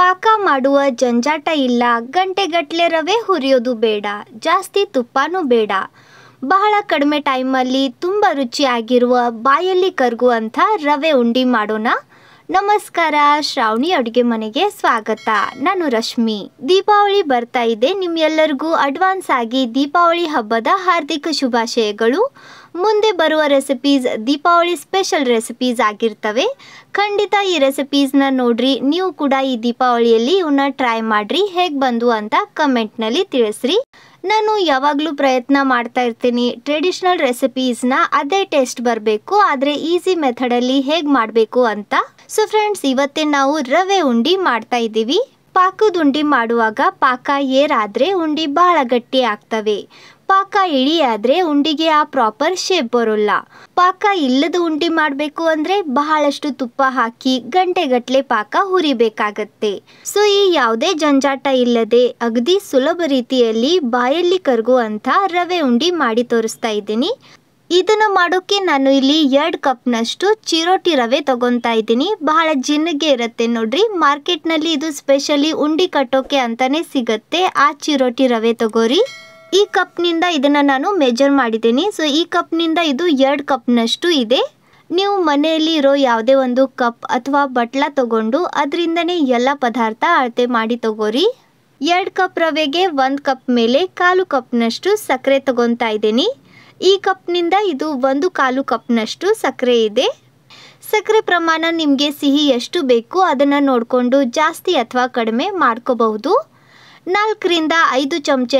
ಪಾಕ ಮಾಡುವ ಜಂಜಾಟ ಇಲ್ಲ ಗಂಟೆಗಟ್ಟಲೆ ರವೆ ಹುರಿಯೋದು ಬೇಡ ಜಾಸ್ತಿ ತುಪ್ಪನೂ ಬೇಡ ಬಹಳ ಕಡಿಮೆ ಟೈಮಲ್ಲಿ ತುಂಬ ರುಚಿಯಾಗಿರುವ ಬಾಯಲ್ಲಿ ಕರಗುವಂಥ ರವೆ ಉಂಡಿ ಮಾಡೋಣ ನಮಸ್ಕಾರ ಶ್ರಾವಣಿ ಅಡುಗೆ ಮನೆಗೆ ಸ್ವಾಗತ ನಾನು ರಶ್ಮಿ ದೀಪಾವಳಿ ಬರ್ತಾ ಇದೆ ನಿಮ್ಮೆಲ್ಲರಿಗೂ ಅಡ್ವಾನ್ಸ್ ಆಗಿ ದೀಪಾವಳಿ ಹಬ್ಬದ ಹಾರ್ದಿಕ ಶುಭಾಶಯಗಳು ಮುಂದೆ ಬರುವ ರೆಸಿಪೀಸ್ ದೀಪಾವಳಿ ಸ್ಪೆಷಲ್ ರೆಸಿಪೀಸ್ ಆಗಿರ್ತವೆ ಖಂಡಿತ ಈ ರೆಸಿಪೀಸ್ನ ನೋಡ್ರಿ ನೀವು ಕೂಡ ಈ ದೀಪಾವಳಿಯಲ್ಲಿ ಇವನ್ನ ಟ್ರೈ ಮಾಡಿರಿ ಹೇಗೆ ಬಂದು ಅಂತ ಕಮೆಂಟ್ನಲ್ಲಿ ತಿಳಿಸ್ರಿ ನಾನು ಯಾವಾಗಲೂ ಪ್ರಯತ್ನ ಮಾಡ್ತಾ ಇರ್ತೀನಿ ಟ್ರೆಡಿಷ್ನಲ್ ರೆಸಿಪೀಸ್ನ ಅದೇ ಟೇಸ್ಟ್ ಬರಬೇಕು ಆದರೆ ಈಸಿ ಮೆಥಡಲ್ಲಿ ಹೇಗೆ ಮಾಡಬೇಕು ಅಂತ ಸೊ ಫ್ರೆಂಡ್ಸ್ ಇವತ್ತೇ ನಾವು ರವೆ ಉಂಡಿ ಮಾಡ್ತಾ ಇದ್ದೀವಿ ಪಾಕದ ಉಂಡಿ ಮಾಡುವಾಗ ಪಾಕ ಏರಾದರೆ ಉಂಡಿ ಭಾಳ ಗಟ್ಟಿ ಆಗ್ತವೆ ಪಾಕ ಇಳಿಯಾದರೆ ಉಂಡಿಗೆ ಆ ಪ್ರಾಪರ್ ಶೇಪ್ ಬರೋಲ್ಲ ಪಾಕ ಇಲ್ಲದ ಉಂಡಿ ಮಾಡಬೇಕು ಅಂದರೆ ಬಹಳಷ್ಟು ತುಪ್ಪ ಹಾಕಿ ಗಂಟೆಗಟ್ಟಲೆ ಪಾಕ ಹುರಿಬೇಕಾಗತ್ತೆ ಸೊ ಈ ಯಾವುದೇ ಜಂಜಾಟ ಇಲ್ಲದೆ ಅಗದಿ ಸುಲಭ ರೀತಿಯಲ್ಲಿ ಬಾಯಲ್ಲಿ ಕರಗುವಂಥ ರವೆ ಉಂಡಿ ಮಾಡಿ ತೋರಿಸ್ತಾ ಇದ್ದೀನಿ ಇದನ್ನು ಮಾಡೋಕ್ಕೆ ನಾನು ಇಲ್ಲಿ ಎರಡು ಕಪ್ನಷ್ಟು ಚಿರೋಟಿ ರವೆ ತಗೊತಾ ಇದ್ದೀನಿ ಬಹಳ ಜಿನ್ನಗೆ ಇರುತ್ತೆ ನೋಡ್ರಿ ಮಾರ್ಕೆಟ್ನಲ್ಲಿ ಇದು ಸ್ಪೆಷಲಿ ಉಂಡಿ ಕಟ್ಟೋಕೆ ಅಂತಾನೆ ಸಿಗತ್ತೆ ಆ ಚಿರೋಟಿ ರವೆ ತಗೋರಿ ಈ ಕಪ್ನಿಂದ ಇದನ್ನು ನಾನು ಮೆಜರ್ ಮಾಡಿದ್ದೀನಿ ಸೊ ಈ ಕಪ್ನಿಂದ ಇದು ಎರಡು ಕಪ್ನಷ್ಟು ಇದೆ ನೀವು ಮನೆಯಲ್ಲಿ ಇರೋ ಯಾವುದೇ ಒಂದು ಕಪ್ ಅಥವಾ ಬಟ್ಲ ತಗೊಂಡು ಅದರಿಂದನೇ ಎಲ್ಲ ಪದಾರ್ಥ ಅಳತೆ ಮಾಡಿ ತಗೋರಿ ಎರಡು ಕಪ್ ರವೆಗೆ ಒಂದು ಕಪ್ ಮೇಲೆ ಕಾಲು ಕಪ್ನಷ್ಟು ಸಕ್ಕರೆ ತಗೊತಾ ಇದ್ದೀನಿ ಈ ಕಪ್ನಿಂದ ಇದು ಒಂದು ಕಾಲು ಕಪ್ನಷ್ಟು ಸಕ್ಕರೆ ಇದೆ ಸಕ್ಕರೆ ಪ್ರಮಾಣ ನಿಮಗೆ ಸಿಹಿ ಎಷ್ಟು ಬೇಕು ಅದನ್ನು ನೋಡಿಕೊಂಡು ಜಾಸ್ತಿ ಅಥವಾ ಕಡಿಮೆ ಮಾಡ್ಕೋಬಹುದು ನಾಲ್ಕರಿಂದ ಐದು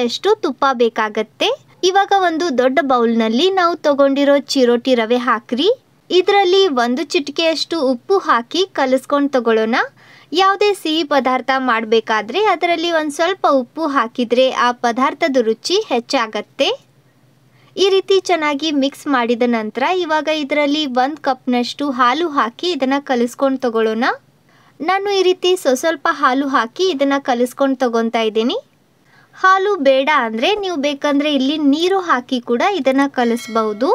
ಅಷ್ಟು ತುಪ್ಪ ಬೇಕಾಗತ್ತೆ ಇವಾಗ ಒಂದು ದೊಡ್ಡ ಬೌಲ್ನಲ್ಲಿ ನಾವು ತಗೊಂಡಿರೋ ಚಿರೋಟಿ ರವೆ ಹಾಕ್ರಿ ಇದರಲ್ಲಿ ಒಂದು ಚಿಟಿಕೆಯಷ್ಟು ಉಪ್ಪು ಹಾಕಿ ಕಲಿಸ್ಕೊಂಡು ತಗೊಳ್ಳೋಣ ಯಾವುದೇ ಸಿಹಿ ಪದಾರ್ಥ ಮಾಡಬೇಕಾದ್ರೆ ಅದರಲ್ಲಿ ಒಂದು ಸ್ವಲ್ಪ ಉಪ್ಪು ಹಾಕಿದರೆ ಆ ಪದಾರ್ಥದ ರುಚಿ ಹೆಚ್ಚಾಗತ್ತೆ ಈ ರೀತಿ ಚೆನ್ನಾಗಿ ಮಿಕ್ಸ್ ಮಾಡಿದ ನಂತರ ಇವಾಗ ಇದರಲ್ಲಿ ಒಂದು ಕಪ್ನಷ್ಟು ಹಾಲು ಹಾಕಿ ಇದನ್ನು ಕಲಿಸ್ಕೊಂಡು ತಗೊಳ್ಳೋಣ ನಾನು ಈ ರೀತಿ ಸ್ವ ಸ್ವಲ್ಪ ಹಾಲು ಹಾಕಿ ಇದನ್ನು ಕಲಿಸ್ಕೊಂಡು ತಗೊತಾ ಇದ್ದೀನಿ ಹಾಲು ಬೇಡ ಅಂದರೆ ನೀವು ಬೇಕಂದರೆ ಇಲ್ಲಿ ನೀರು ಹಾಕಿ ಕೂಡ ಇದನ್ನು ಕಲಿಸ್ಬೌದು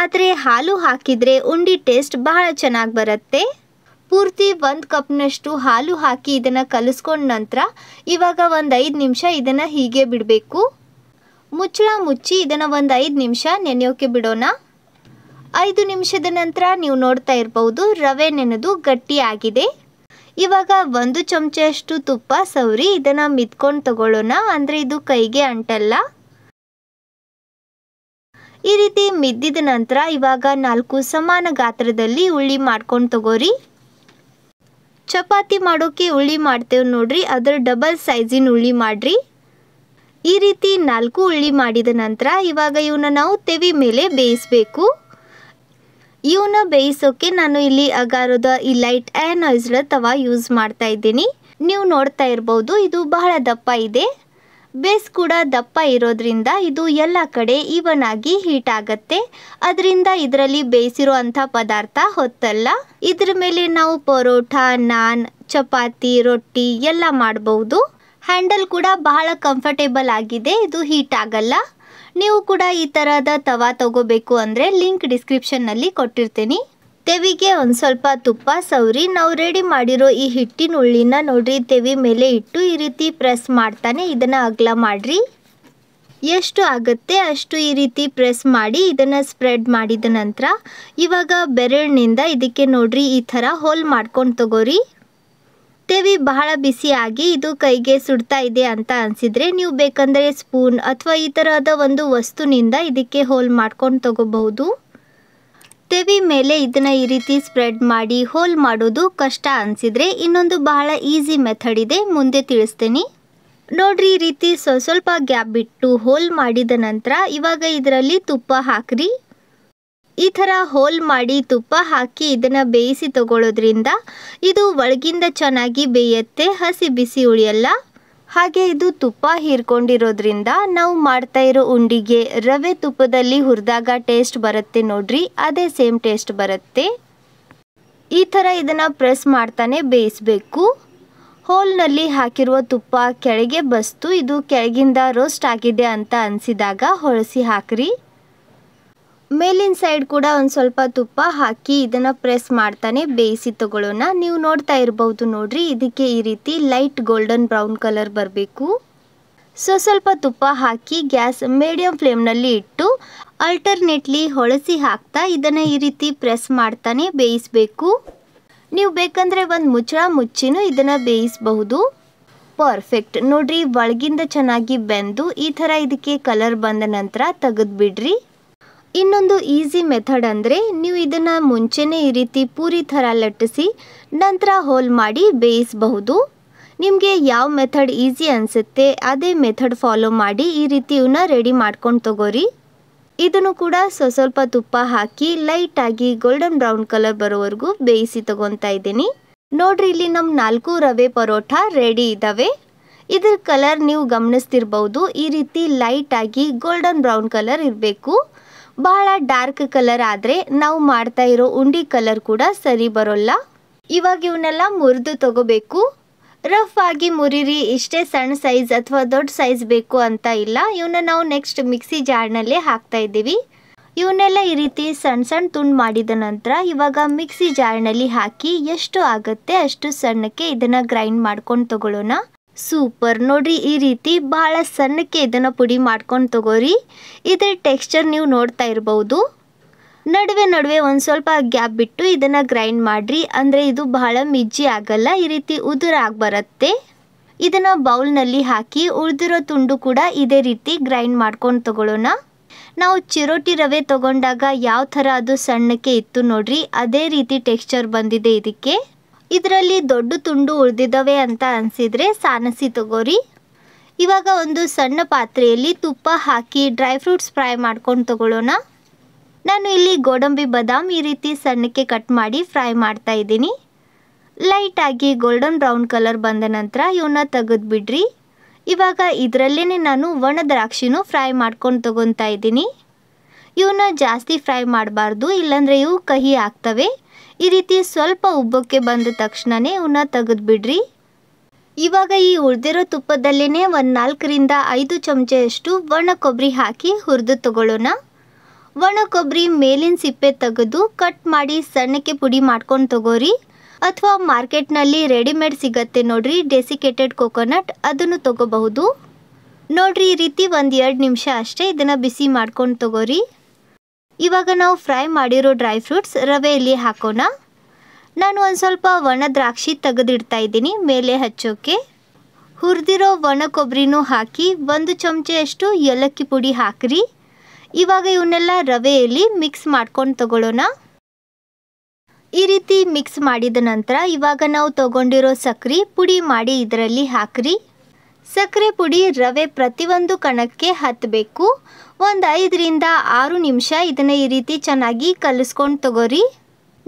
ಆದರೆ ಹಾಲು ಹಾಕಿದರೆ ಉಂಡಿ ಟೇಸ್ಟ್ ಬಹಳ ಚೆನ್ನಾಗಿ ಬರುತ್ತೆ ಪೂರ್ತಿ ಒಂದು ಕಪ್ನಷ್ಟು ಹಾಲು ಹಾಕಿ ಇದನ್ನು ಕಲಿಸ್ಕೊಂಡ ನಂತರ ಇವಾಗ ಒಂದು ಐದು ನಿಮಿಷ ಇದನ್ನು ಹೀಗೆ ಬಿಡಬೇಕು ಮುಚ್ಚಳ ಮುಚ್ಚಿ ಇದನ್ನು ಒಂದು ಐದು ನಿಮಿಷ ನೆನೆಯೋಕ್ಕೆ ಬಿಡೋಣ ಐದು ನಿಮಿಷದ ನಂತರ ನೀವು ನೋಡ್ತಾ ಇರ್ಬೋದು ರವೆ ನೆನೆದು ಗಟ್ಟಿಯಾಗಿದೆ ಇವಾಗ ಒಂದು ಚಮಚಷ್ಟು ತುಪ್ಪ ಸವರಿ ಇದನ್ನು ಮಿತ್ಕೊಂಡು ತಗೊಳ್ಳೋಣ ಅಂದರೆ ಇದು ಕೈಗೆ ಅಂಟಲ್ಲ ಈ ರೀತಿ ಮಿದ್ದಿದ ನಂತರ ಇವಾಗ ನಾಲ್ಕು ಸಮಾನ ಗಾತ್ರದಲ್ಲಿ ಉಳ್ಳಿ ಮಾಡ್ಕೊಂಡು ತಗೋರಿ ಚಪಾತಿ ಮಾಡೋಕ್ಕೆ ಉಳ್ಳಿ ಮಾಡ್ತೇವೆ ನೋಡ್ರಿ ಅದರ ಡಬಲ್ ಸೈಜಿನ ಉಳ್ಳಿ ಮಾಡಿರಿ ಈ ರೀತಿ ನಾಲ್ಕು ಉಳ್ಳಿ ಮಾಡಿದ ನಂತರ ಇವಾಗ ಇವನ್ನ ನಾವು ತೆವಿ ಮೇಲೆ ಬೇಯಿಸಬೇಕು ಇವನ್ನ ಬೇಯಿಸೋಕೆ ನಾನು ಇಲ್ಲಿ ಅಗಾರದ ಈ ಲೈಟ್ ಆ್ಯನಾಯ್ಸ್ಡ್ ತವಾ ಯೂಸ್ ಮಾಡ್ತಾ ಇದ್ದೀನಿ ನೀವು ನೋಡ್ತಾ ಇರ್ಬೋದು ಇದು ಬಹಳ ದಪ್ಪ ಇದೆ ಬೇಸ್ ಕೂಡ ದಪ್ಪ ಇರೋದ್ರಿಂದ ಇದು ಎಲ್ಲ ಕಡೆ ಈವನ್ ಆಗಿ ಹೀಟ್ ಆಗತ್ತೆ ಅದರಿಂದ ಇದರಲ್ಲಿ ಬೇಯಿಸಿರೋ ಅಂಥ ಪದಾರ್ಥ ಹೊತ್ತಲ್ಲ ಇದ್ರ ಮೇಲೆ ನಾವು ಪರೋಟ ನಾನ್ ಚಪಾತಿ ರೊಟ್ಟಿ ಎಲ್ಲ ಮಾಡಬಹುದು ಹ್ಯಾಂಡಲ್ ಕೂಡ ಬಹಳ ಕಂಫರ್ಟೇಬಲ್ ಆಗಿದೆ ಇದು ಹೀಟ್ ಆಗಲ್ಲ ನೀವು ಕೂಡ ಈ ಥರದ ತವಾ ತಗೋಬೇಕು ಅಂದರೆ ಲಿಂಕ್ ಡಿಸ್ಕ್ರಿಪ್ಷನ್ನಲ್ಲಿ ಕೊಟ್ಟಿರ್ತೀನಿ ತೆವಿಗೆ ಒಂದು ಸ್ವಲ್ಪ ತುಪ್ಪ ಸವರಿ ನಾವು ರೆಡಿ ಮಾಡಿರೋ ಈ ಹಿಟ್ಟಿನ ಉಳ್ಳಿನ ನೋಡ್ರಿ ತೆವಿ ಮೇಲೆ ಇಟ್ಟು ಈ ರೀತಿ ಪ್ರೆಸ್ ಮಾಡ್ತಾನೆ ಇದನ್ನು ಅಗಲ ಮಾಡಿರಿ ಎಷ್ಟು ಆಗುತ್ತೆ ಅಷ್ಟು ಈ ರೀತಿ ಪ್ರೆಸ್ ಮಾಡಿ ಇದನ್ನು ಸ್ಪ್ರೆಡ್ ಮಾಡಿದ ನಂತರ ಇವಾಗ ಬೆರಳಿನಿಂದ ಇದಕ್ಕೆ ನೋಡ್ರಿ ಈ ಥರ ಹೋಲ್ ಮಾಡ್ಕೊಂಡು ತಗೋರಿ ತೆವಿ ಬಹಳ ಬಿಸಿಯಾಗಿ ಇದು ಕೈಗೆ ಸುಡ್ತಾ ಇದೆ ಅಂತ ಅನಿಸಿದರೆ ನೀವು ಬೇಕಂದರೆ ಸ್ಪೂನ್ ಅಥವಾ ಈ ತರಹದ ಒಂದು ವಸ್ತುನಿಂದ ಇದಕ್ಕೆ ಹೋಲ್ ಮಾಡ್ಕೊಂಡು ತಗೋಬಹುದು ತೆವಿ ಮೇಲೆ ಇದನ್ನು ಈ ರೀತಿ ಸ್ಪ್ರೆಡ್ ಮಾಡಿ ಹೋಲ್ ಮಾಡೋದು ಕಷ್ಟ ಅನಿಸಿದರೆ ಇನ್ನೊಂದು ಬಹಳ ಈಸಿ ಮೆಥಡ್ ಇದೆ ಮುಂದೆ ತಿಳಿಸ್ತೀನಿ ನೋಡ್ರಿ ಈ ರೀತಿ ಸ್ವಲ್ಪ ಗ್ಯಾಪ್ ಬಿಟ್ಟು ಹೋಲ್ ಮಾಡಿದ ನಂತರ ಇವಾಗ ಇದರಲ್ಲಿ ತುಪ್ಪ ಹಾಕ್ರಿ ಈ ಥರ ಹೋಲ್ ಮಾಡಿ ತುಪ್ಪ ಹಾಕಿ ಇದನ್ನು ಬೇಯಿಸಿ ತಗೊಳ್ಳೋದ್ರಿಂದ ಇದು ಒಳಗಿಂದ ಚೆನ್ನಾಗಿ ಬೇಯುತ್ತೆ ಹಸಿ ಬಿಸಿ ಉಳಿಯಲ್ಲ ಹಾಗೆ ಇದು ತುಪ್ಪ ಹೀರ್ಕೊಂಡಿರೋದ್ರಿಂದ ನಾವು ಮಾಡ್ತಾ ಇರೋ ಉಂಡಿಗೆ ರವೆ ತುಪ್ಪದಲ್ಲಿ ಹುರಿದಾಗ ಟೇಸ್ಟ್ ಬರುತ್ತೆ ನೋಡ್ರಿ ಅದೇ ಸೇಮ್ ಟೇಸ್ಟ್ ಬರುತ್ತೆ ಈ ಥರ ಇದನ್ನು ಪ್ರೆಸ್ ಮಾಡ್ತಾನೆ ಬೇಯಿಸಬೇಕು ಹೋಲ್ನಲ್ಲಿ ಹಾಕಿರುವ ತುಪ್ಪ ಕೆಳಗೆ ಬಸ್ತು ಇದು ಕೆಳಗಿಂದ ರೋಸ್ಟ್ ಆಗಿದೆ ಅಂತ ಅನಿಸಿದಾಗ ಹೊಳಸಿ ಹಾಕ್ರಿ ಮೇಲಿನ ಸೈಡ್ ಕೂಡ ಒಂದು ಸ್ವಲ್ಪ ತುಪ್ಪ ಹಾಕಿ ಇದನ್ನು ಪ್ರೆಸ್ ಮಾಡ್ತಾನೆ ಬೇಯಿಸಿ ತಗೊಳ್ಳೋಣ ನೀವು ನೋಡ್ತಾ ಇರಬಹುದು ನೋಡ್ರಿ ಇದಕ್ಕೆ ಈ ರೀತಿ ಲೈಟ್ ಗೋಲ್ಡನ್ ಬ್ರೌನ್ ಕಲರ್ ಬರಬೇಕು ಸೊ ಸ್ವಲ್ಪ ತುಪ್ಪ ಹಾಕಿ ಗ್ಯಾಸ್ ಮೀಡಿಯಂ ಫ್ಲೇಮ್ನಲ್ಲಿ ಇಟ್ಟು ಅಲ್ಟರ್ನೇಟ್ಲಿ ಹೊಳಸಿ ಹಾಕ್ತಾ ಇದನ್ನು ಈ ರೀತಿ ಪ್ರೆಸ್ ಮಾಡ್ತಾನೆ ಬೇಯಿಸಬೇಕು ನೀವು ಬೇಕಂದರೆ ಒಂದು ಮುಚ್ಚಳ ಮುಚ್ಚಿನೂ ಇದನ್ನು ಬೇಯಿಸಬಹುದು ಪರ್ಫೆಕ್ಟ್ ನೋಡ್ರಿ ಒಳಗಿಂದ ಚೆನ್ನಾಗಿ ಬೆಂದು ಈ ಥರ ಇದಕ್ಕೆ ಕಲರ್ ಬಂದ ನಂತರ ತೆಗೆದುಬಿಡ್ರಿ ಇನ್ನೊಂದು ಈಸಿ ಮೆಥಡ್ ಅಂದರೆ ನೀವು ಇದನ್ನು ಮುಂಚೆನೇ ಈ ರೀತಿ ಪೂರಿ ಥರ ಲಟ್ಟಿಸಿ ನಂತರ ಹೋಲ್ ಮಾಡಿ ಬೇಯಿಸಬಹುದು ನಿಮಗೆ ಯಾವ ಮೆಥಡ್ ಈಸಿ ಅನಿಸುತ್ತೆ ಅದೇ ಮೆಥಡ್ ಫಾಲೋ ಮಾಡಿ ಈ ರೀತಿ ಇವನ್ನ ರೆಡಿ ಮಾಡ್ಕೊಂಡು ತಗೋರಿ ಇದನ್ನು ಕೂಡ ಸ್ವ ಸ್ವಲ್ಪ ತುಪ್ಪ ಹಾಕಿ ಲೈಟಾಗಿ ಗೋಲ್ಡನ್ ಬ್ರೌನ್ ಕಲರ್ ಬರೋವರೆಗೂ ಬೇಯಿಸಿ ತಗೊತಾ ಇದ್ದೀನಿ ನೋಡ್ರಿ ಇಲ್ಲಿ ನಮ್ಮ ನಾಲ್ಕು ರವೆ ಪರೋಟ ರೆಡಿ ಇದ್ದಾವೆ ಇದ್ರ ಕಲರ್ ನೀವು ಗಮನಿಸ್ತಿರ್ಬೋದು ಈ ರೀತಿ ಲೈಟಾಗಿ ಗೋಲ್ಡನ್ ಬ್ರೌನ್ ಕಲರ್ ಇರಬೇಕು ಬಹಳ ಡಾರ್ಕ್ ಕಲರ್ ಆದರೆ ನಾವು ಮಾಡ್ತಾ ಇರೋ ಉಂಡಿ ಕಲರ್ ಕೂಡ ಸರಿ ಬರೋಲ್ಲ ಇವಾಗ ಇವನ್ನೆಲ್ಲ ಮುರಿದು ತಗೋಬೇಕು ರಫ್ ಆಗಿ ಮುರಿರಿ ಇಷ್ಟೇ ಸಣ್ಣ ಸೈಜ್ ಅಥವಾ ದೊಡ್ಡ ಸೈಜ್ ಬೇಕು ಅಂತ ಇಲ್ಲ ಇವನ್ನ ನಾವು ನೆಕ್ಸ್ಟ್ ಮಿಕ್ಸಿ ಜಾರ್ನಲ್ಲೇ ಹಾಕ್ತಾ ಇದ್ದೀವಿ ಇವನ್ನೆಲ್ಲ ಈ ರೀತಿ ಸಣ್ಣ ಸಣ್ಣ ತುಂಡು ಮಾಡಿದ ನಂತರ ಇವಾಗ ಮಿಕ್ಸಿ ಜಾರ್ನಲ್ಲಿ ಹಾಕಿ ಎಷ್ಟು ಆಗುತ್ತೆ ಅಷ್ಟು ಸಣ್ಣಕ್ಕೆ ಇದನ್ನು ಗ್ರೈಂಡ್ ಮಾಡ್ಕೊಂಡು ತಗೊಳ್ಳೋಣ ಸೂಪರ್ ನೋಡಿರಿ ಈ ರೀತಿ ಭಾಳ ಸಣ್ಣಕ್ಕೆ ಇದನ್ನು ಪುಡಿ ಮಾಡ್ಕೊಂಡು ತಗೋರಿ ಇದರ ಟೆಕ್ಸ್ಚರ್ ನೀವು ನೋಡ್ತಾ ಇರ್ಬೋದು ನಡುವೆ ನಡುವೆ ಒಂದು ಸ್ವಲ್ಪ ಗ್ಯಾಪ್ ಬಿಟ್ಟು ಇದನ್ನು ಗ್ರೈಂಡ್ ಮಾಡಿರಿ ಅಂದರೆ ಇದು ಬಹಳ ಮಿಜ್ಜಿ ಆಗಲ್ಲ ಈ ರೀತಿ ಉದುರಾಗಿ ಬರುತ್ತೆ ಇದನ್ನು ಬೌಲ್ನಲ್ಲಿ ಹಾಕಿ ಉಳಿದಿರೋ ತುಂಡು ಕೂಡ ಇದೇ ರೀತಿ ಗ್ರೈಂಡ್ ಮಾಡ್ಕೊಂಡು ತಗೊಳ್ಳೋಣ ನಾವು ಚಿರೋಟಿ ರವೆ ತಗೊಂಡಾಗ ಯಾವ ಥರ ಅದು ಸಣ್ಣಕ್ಕೆ ಇತ್ತು ನೋಡಿರಿ ಅದೇ ರೀತಿ ಟೆಕ್ಸ್ಚರ್ ಬಂದಿದೆ ಇದಕ್ಕೆ ಇದರಲ್ಲಿ ದೊಡ್ಡ ತುಂಡು ಉಳಿದಿದ್ದಾವೆ ಅಂತ ಅನಿಸಿದರೆ ಸಾನಸಿ ತಗೋರಿ ಇವಾಗ ಒಂದು ಸಣ್ಣ ಪಾತ್ರೆಯಲ್ಲಿ ತುಪ್ಪ ಹಾಕಿ ಡ್ರೈ ಫ್ರೂಟ್ಸ್ ಫ್ರೈ ಮಾಡ್ಕೊಂಡು ತಗೊಳ್ಳೋಣ ನಾನು ಇಲ್ಲಿ ಗೋಡಂಬಿ ಬಾದಾಮ್ ಈ ರೀತಿ ಸಣ್ಣಕ್ಕೆ ಕಟ್ ಮಾಡಿ ಫ್ರೈ ಮಾಡ್ತಾ ಇದ್ದೀನಿ ಲೈಟಾಗಿ ಗೋಲ್ಡನ್ ಬ್ರೌನ್ ಕಲರ್ ಬಂದ ನಂತರ ಇವನ್ನ ತೆಗೆದು ಬಿಡ್ರಿ ಇವಾಗ ಇದರಲ್ಲೇ ನಾನು ಒಣ ದ್ರಾಕ್ಷಿನೂ ಫ್ರೈ ಮಾಡ್ಕೊಂಡು ತೊಗೊತಾ ಇದ್ದೀನಿ ಇವನ್ನ ಜಾಸ್ತಿ ಫ್ರೈ ಮಾಡಬಾರ್ದು ಇಲ್ಲಾಂದರೆ ಇವು ಕಹಿ ಆಗ್ತವೆ ಈ ರೀತಿ ಸ್ವಲ್ಪ ಉಬ್ಬಕ್ಕೆ ಬಂದ ತಕ್ಷಣವೇ ಇವನ್ನ ತೆಗೆದುಬಿಡ್ರಿ ಇವಾಗ ಈ ಉಳಿದಿರೋ ತುಪ್ಪದಲ್ಲೇ ಒಂದು ನಾಲ್ಕರಿಂದ ಐದು ಚಮಚೆಯಷ್ಟು ಒಣ ಕೊಬ್ಬರಿ ಹಾಕಿ ಹುರಿದು ತಗೊಳ್ಳೋಣ ಒಣ ಕೊಬ್ಬರಿ ಮೇಲಿನ ಸಿಪ್ಪೆ ತೆಗೆದು ಕಟ್ ಮಾಡಿ ಸಣ್ಣಕ್ಕೆ ಪುಡಿ ಮಾಡ್ಕೊಂಡು ತಗೋರಿ ಅಥವಾ ಮಾರ್ಕೆಟ್ನಲ್ಲಿ ರೆಡಿಮೇಡ್ ಸಿಗತ್ತೆ ನೋಡ್ರಿ ಡೆಸಿಕೇಟೆಡ್ ಕೊಕೊನಟ್ ಅದನ್ನು ತಗೋಬಹುದು ನೋಡ್ರಿ ಈ ರೀತಿ ಒಂದು ಎರಡು ನಿಮಿಷ ಅಷ್ಟೇ ಇದನ್ನು ಬಿಸಿ ಮಾಡ್ಕೊಂಡು ತಗೋರಿ ಇವಾಗ ನಾವು ಫ್ರೈ ಮಾಡಿರೋ ಡ್ರೈ ಫ್ರೂಟ್ಸ್ ರವೆಯಲ್ಲಿ ಹಾಕೋಣ ನಾನು ಒಂದು ಸ್ವಲ್ಪ ಒಣ ದ್ರಾಕ್ಷಿ ತೆಗೆದಿಡ್ತಾ ಇದ್ದೀನಿ ಮೇಲೆ ಹಚ್ಚೋಕ್ಕೆ ಹುರಿದಿರೋ ಒಣ ಕೊಬ್ಬರಿನೂ ಹಾಕಿ ಒಂದು ಚಮಚೆಯಷ್ಟು ಏಲಕ್ಕಿ ಪುಡಿ ಹಾಕಿರಿ ಇವಾಗ ಇವನ್ನೆಲ್ಲ ರವೆಯಲ್ಲಿ ಮಿಕ್ಸ್ ಮಾಡ್ಕೊಂಡು ತಗೊಳ್ಳೋಣ ಈ ರೀತಿ ಮಿಕ್ಸ್ ಮಾಡಿದ ನಂತರ ಇವಾಗ ನಾವು ತಗೊಂಡಿರೋ ಸಕ್ರೆ ಪುಡಿ ಮಾಡಿ ಇದರಲ್ಲಿ ಹಾಕಿರಿ ಸಕ್ಕರೆ ಪುಡಿ ರವೆ ಪ್ರತಿಯೊಂದು ಕಣಕ್ಕೆ ಹತ್ತಬೇಕು ಒಂದು ಐದರಿಂದ ಆರು ನಿಮಿಷ ಇದನ್ನು ಈ ರೀತಿ ಚೆನ್ನಾಗಿ ಕಲಿಸ್ಕೊಂಡು ತಗೋರಿ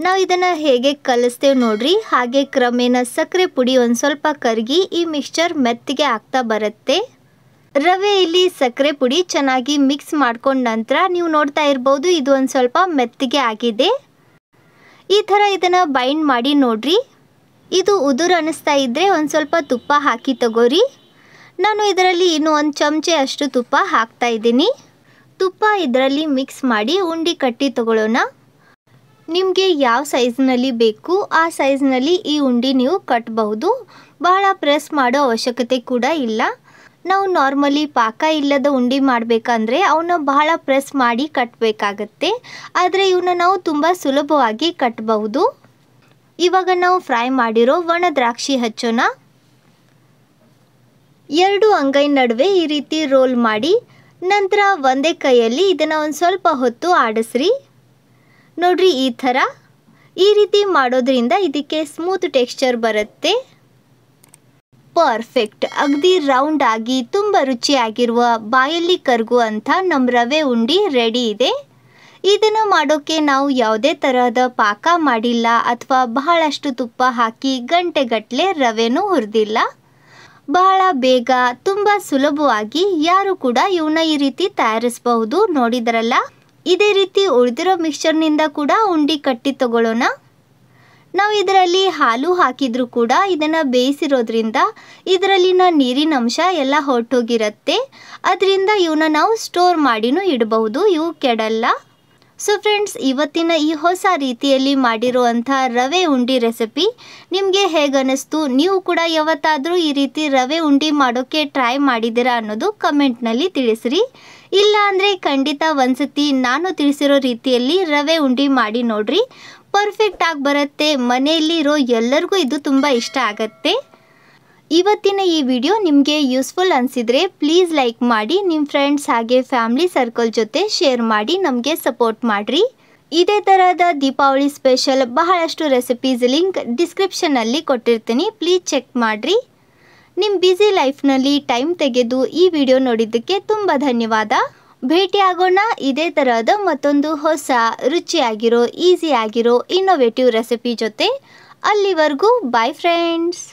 ನಾವು ಇದನ್ನು ಹೇಗೆ ಕಲಿಸ್ತೇವೆ ನೋಡ್ರಿ ಹಾಗೆ ಕ್ರಮೇಣ ಸಕ್ಕರೆ ಪುಡಿ ಒಂದು ಸ್ವಲ್ಪ ಕರಗಿ ಈ ಮಿಕ್ಸ್ಚರ್ ಮೆತ್ತಗೆ ಆಗ್ತಾ ಬರುತ್ತೆ ರವೆ ಇಲ್ಲಿ ಸಕ್ಕರೆ ಪುಡಿ ಚೆನ್ನಾಗಿ ಮಿಕ್ಸ್ ಮಾಡ್ಕೊಂಡ ನಂತರ ನೀವು ನೋಡ್ತಾ ಇರ್ಬೋದು ಇದು ಒಂದು ಸ್ವಲ್ಪ ಮೆತ್ತಗೆ ಆಗಿದೆ ಈ ಥರ ಇದನ್ನು ಬೈಂಡ್ ಮಾಡಿ ನೋಡ್ರಿ ಇದು ಉದುರು ಅನ್ನಿಸ್ತಾ ಇದ್ದರೆ ಒಂದು ಸ್ವಲ್ಪ ತುಪ್ಪ ಹಾಕಿ ತಗೋರಿ ನಾನು ಇದರಲ್ಲಿ ಇನ್ನೂ ಒಂದು ಚಮಚೆ ಅಷ್ಟು ತುಪ್ಪ ಹಾಕ್ತಾ ಇದ್ದೀನಿ ತುಪ್ಪ ಇದರಲ್ಲಿ ಮಿಕ್ಸ್ ಮಾಡಿ ಉಂಡಿ ಕಟ್ಟಿ ತಗೊಳ್ಳೋಣ ನಿಮಗೆ ಯಾವ ಸೈಜ್ನಲ್ಲಿ ಬೇಕು ಆ ಸೈಜ್ನಲ್ಲಿ ಈ ಉಂಡಿ ನೀವು ಕಟ್ಟಬಹುದು ಬಹಳ ಪ್ರೆಸ್ ಮಾಡೋ ಅವಶ್ಯಕತೆ ಕೂಡ ಇಲ್ಲ ನಾವು ನಾರ್ಮಲಿ ಪಾಕ ಇಲ್ಲದ ಉಂಡಿ ಮಾಡಬೇಕಂದ್ರೆ ಅವನ್ನ ಬಹಳ ಪ್ರೆಸ್ ಮಾಡಿ ಕಟ್ಟಬೇಕಾಗತ್ತೆ ಆದರೆ ಇವನ್ನ ನಾವು ತುಂಬ ಸುಲಭವಾಗಿ ಕಟ್ಟಬಹುದು ಇವಾಗ ನಾವು ಫ್ರೈ ಮಾಡಿರೋ ಒಣ ದ್ರಾಕ್ಷಿ ಹಚ್ಚೋಣ ಎರಡು ಅಂಗೈ ನಡುವೆ ಈ ರೀತಿ ರೋಲ್ ಮಾಡಿ ನಂತರ ಒಂದೇ ಕೈಯಲ್ಲಿ ಇದನ್ನು ಒಂದು ಸ್ವಲ್ಪ ಹೊತ್ತು ಆಡಿಸ್ರಿ ನೋಡ್ರಿ ಈ ಥರ ಈ ರೀತಿ ಮಾಡೋದ್ರಿಂದ ಇದಕ್ಕೆ ಸ್ಮೂತ್ ಟೆಕ್ಸ್ಚರ್ ಬರುತ್ತೆ ಪರ್ಫೆಕ್ಟ್ ಅಗದಿ ರೌಂಡ್ ಆಗಿ ತುಂಬ ರುಚಿಯಾಗಿರುವ ಬಾಯಲ್ಲಿ ಕರಗುವಂಥ ನಮ್ಮ ರವೆ ಉಂಡಿ ರೆಡಿ ಇದೆ ಇದನ್ನು ಮಾಡೋಕ್ಕೆ ನಾವು ಯಾವುದೇ ತರಹದ ಪಾಕ ಮಾಡಿಲ್ಲ ಅಥವಾ ಬಹಳಷ್ಟು ತುಪ್ಪ ಹಾಕಿ ಗಂಟೆಗಟ್ಟಲೆ ರವೆನೂ ಹುರಿದಿಲ್ಲ ಬಹಳ ಬೇಗ ತುಂಬ ಸುಲಭವಾಗಿ ಯಾರು ಕೂಡ ಇವನ್ನ ಈ ರೀತಿ ತಯಾರಿಸಬಹುದು ನೋಡಿದ್ರಲ್ಲ ಇದೇ ರೀತಿ ಉಳಿದಿರೋ ಮಿಕ್ಸ್ಚರ್ನಿಂದ ಕೂಡ ಉಂಡಿ ಕಟ್ಟಿ ತಗೊಳ್ಳೋಣ ನಾವು ಇದರಲ್ಲಿ ಹಾಲು ಹಾಕಿದರೂ ಕೂಡ ಇದನ್ನು ಬೇಯಿಸಿರೋದ್ರಿಂದ ಇದರಲ್ಲಿನ ನೀರಿನ ಅಂಶ ಎಲ್ಲ ಹೊರಟೋಗಿರುತ್ತೆ ಅದರಿಂದ ಇವನ್ನ ನಾವು ಸ್ಟೋರ್ ಮಾಡಿನೂ ಇಡಬಹುದು ಇವು ಕೆಡಲ್ಲ ಸೊ ಫ್ರೆಂಡ್ಸ್ ಇವತ್ತಿನ ಈ ಹೊಸ ರೀತಿಯಲ್ಲಿ ಮಾಡಿರುವಂಥ ರವೆ ಉಂಡಿ ರೆಸಿಪಿ ನಿಮಗೆ ಹೇಗನ್ನಿಸ್ತು ನೀವು ಕೂಡ ಯಾವತ್ತಾದರೂ ಈ ರೀತಿ ರವೆ ಉಂಡಿ ಮಾಡೋಕ್ಕೆ ಟ್ರೈ ಮಾಡಿದ್ದೀರಾ ಅನ್ನೋದು ಕಮೆಂಟ್ನಲ್ಲಿ ತಿಳಿಸ್ರಿ ಇಲ್ಲ ಅಂದರೆ ಖಂಡಿತ ಒಂದ್ಸತಿ ನಾನು ತಿಳಿಸಿರೋ ರೀತಿಯಲ್ಲಿ ರವೆ ಉಂಡಿ ಮಾಡಿ ನೋಡಿರಿ ಪರ್ಫೆಕ್ಟ್ ಆಗಿ ಬರುತ್ತೆ ಮನೆಯಲ್ಲಿರೋ ಎಲ್ಲರಿಗೂ ಇದು ತುಂಬ ಇಷ್ಟ ಆಗತ್ತೆ ಇವತ್ತಿನ ಈ ವಿಡಿಯೋ ನಿಮಗೆ ಯೂಸ್ಫುಲ್ ಅನಿಸಿದರೆ ಪ್ಲೀಸ್ ಲೈಕ್ ಮಾಡಿ ನಿಮ್ಮ ಫ್ರೆಂಡ್ಸ್ ಹಾಗೆ ಫ್ಯಾಮಿಲಿ ಸರ್ಕಲ್ ಜೊತೆ ಶೇರ್ ಮಾಡಿ ನಮಗೆ ಸಪೋರ್ಟ್ ಮಾಡಿರಿ ಇದೇ ಥರದ ದೀಪಾವಳಿ ಸ್ಪೆಷಲ್ ಬಹಳಷ್ಟು ರೆಸಿಪೀಸ್ ಲಿಂಕ್ ಡಿಸ್ಕ್ರಿಪ್ಷನಲ್ಲಿ ಕೊಟ್ಟಿರ್ತೀನಿ ಪ್ಲೀಸ್ ಚೆಕ್ ಮಾಡಿರಿ ನಿಮ್ಮ ಬ್ಯುಸಿ ಲೈಫ್ನಲ್ಲಿ ಟೈಮ್ ತೆಗೆದು ಈ ವಿಡಿಯೋ ನೋಡಿದ್ದಕ್ಕೆ ತುಂಬ ಧನ್ಯವಾದ ಭೇಟಿಯಾಗೋಣ ಇದೇ ಥರದ ಮತ್ತೊಂದು ಹೊಸ ರುಚಿಯಾಗಿರೋ ಈಸಿಯಾಗಿರೋ ಇನ್ನೋವೇಟಿವ್ ರೆಸಿಪಿ ಜೊತೆ ಅಲ್ಲಿವರೆಗೂ ಬಾಯ್ ಫ್ರೆಂಡ್ಸ್